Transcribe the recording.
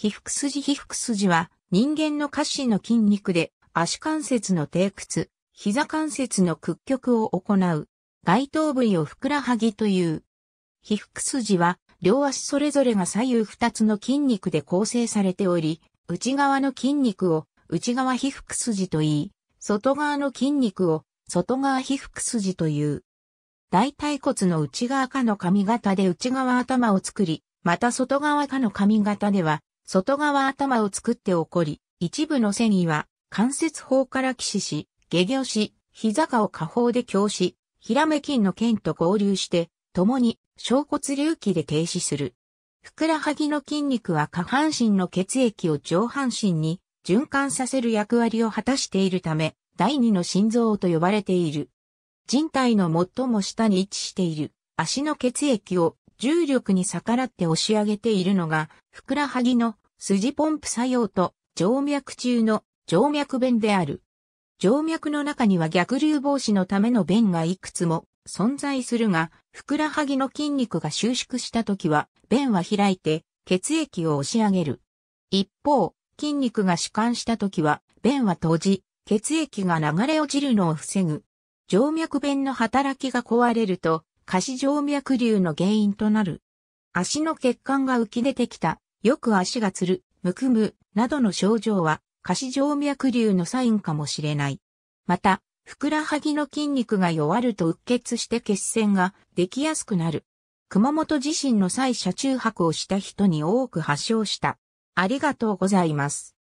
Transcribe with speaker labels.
Speaker 1: 皮
Speaker 2: 腹筋皮腹筋は人間の下肢の筋肉で足関節の低屈、膝関節の屈曲を行う、外頭部位をふくらはぎという。皮腹筋は両足それぞれが左右二つの筋肉で構成されており、内側の筋肉を内側皮腹筋と言い、外側の筋肉を外側皮腹筋という。大腿骨の内側下の髪型で内側頭を作り、また外側下の髪型では外側頭を作って起こり、一部の繊維は関節法から起死し、下行し、膝下を下方で強し、らめ筋の腱と合流して、共に小骨隆起で停止する。ふくらはぎの筋肉は下半身の血液を上半身に循環させる役割を果たしているため、第二の心臓と呼ばれている。人体の最も下に位置している足の血液を重力に逆らって押し上げているのが、ふくらはぎの筋ポンプ作用と静脈中の静脈弁である。静脈の中には逆流防止のための弁がいくつも存在するが、ふくらはぎの筋肉が収縮した時は、弁は開いて血液を押し上げる。一方、筋肉が弛緩した時は、弁は閉じ、血液が流れ落ちるのを防ぐ。静脈弁の働きが壊れると、下肢静脈瘤の原因となる。足の血管が浮き出てきた、よく足がつる、むくむ、などの症状は、下肢静脈瘤のサインかもしれない。また、ふくらはぎの筋肉が弱るとうっ血して血栓ができやすくなる。熊本地震の際車中泊をした人に多く発症した。あ
Speaker 1: りがとうございます。